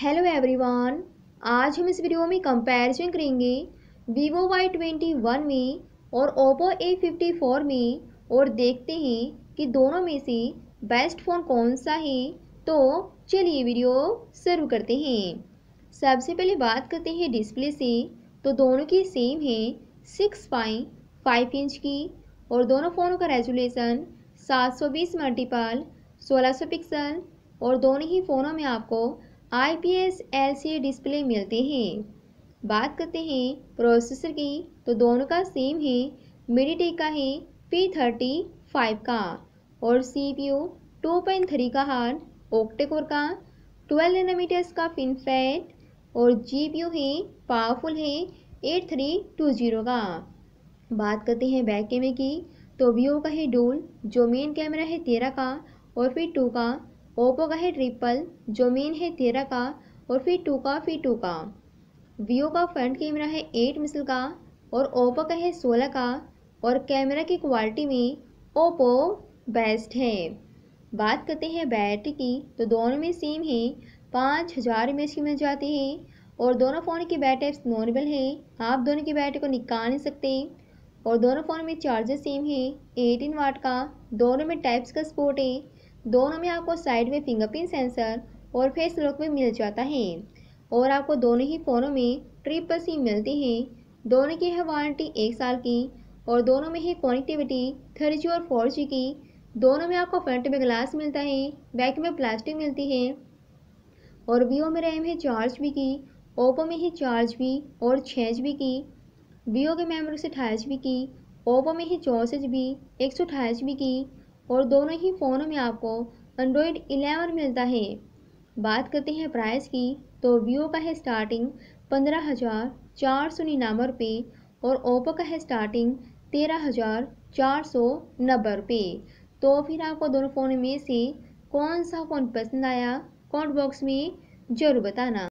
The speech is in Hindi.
हेलो एवरीवन आज हम इस वीडियो में कंपैरिजन करेंगे वीवो वाई ट्वेंटी वन में और ओप्पो ए फिफ्टी फोर में और देखते हैं कि दोनों में से बेस्ट फ़ोन कौन सा है तो चलिए वीडियो शुरू करते हैं सबसे पहले बात करते हैं डिस्प्ले से तो दोनों की सेम है सिक्स पाई फाइव इंच की और दोनों फ़ोनों का रेजुलेशन सात सौ बीस मल्टीपल सोलह सौ पिक्सल और दोनों ही फ़ोनों में आपको आईपीएस एलसीडी डिस्प्ले मिलते हैं बात करते हैं प्रोसेसर की तो दोनों का सेम है मिडी का है पी थर्टी फाइव का और C P two point three का हार्ड ओक्टेकोर का ट्वेल्व एनमीटर्स का पिनफेट और जी पी है पावरफुल है एट थ्री टू जीरो का बात करते हैं बैक कैमरे की तो वीवो का है डोल जो मेन कैमरा है तेरह का और फिर टू का ओप्पो का है ट्रिपल जोमीन है तेरह का और फिर टू का फिर टू का वीवो का फ्रंट कैमरा है एट मिसल का और ओप्पो का है सोलह का और कैमरा की क्वालिटी में ओपो बेस्ट है बात करते हैं बैटरी की तो दोनों में सेम है पाँच हज़ार एम की मिल जाती है और दोनों फ़ोन की बैटरी नॉर्मल है आप दोनों की बैटरी को निकाल नहीं सकते और दोनों फ़ोन में चार्जर सेम है एटीन वाट का दोनों में टाइप्स का सपोर्ट है दोनों में आपको साइड में फिंगरप्रिंट सेंसर और फेस लॉक भी मिल जाता है और आपको दोनों ही फ़ोनों में ट्रिपल सिम मिलती है दोनों की है वारंटी एक साल की और दोनों में ही कनेक्टिविटी थ्री जी और फोर जी की दोनों में आपको फ्रंट में ग्लास मिलता है बैक में प्लास्टिक मिलती है और वीवो में रैम है चार जी की ओप्पो में ही चार जी और छः जी की वीवो के मेमोरी से अठाईस जी की ओप्पो में ही चौंसठ जी बी एक सौ अठाईस जी की और दोनों ही फ़ोनों में आपको एंड्रॉयड 11 मिलता है बात करते हैं प्राइस की तो वीवो का है स्टार्टिंग पंद्रह हज़ार चार सौ निन्यानवे रुपये और ओप्पो का है स्टार्टिंग तेरह हज़ार चार सौ नब्बे रुपये तो फिर आपको दोनों फ़ोन में से कौन सा फ़ोन पसंद आया कमेंट बॉक्स में ज़रूर बताना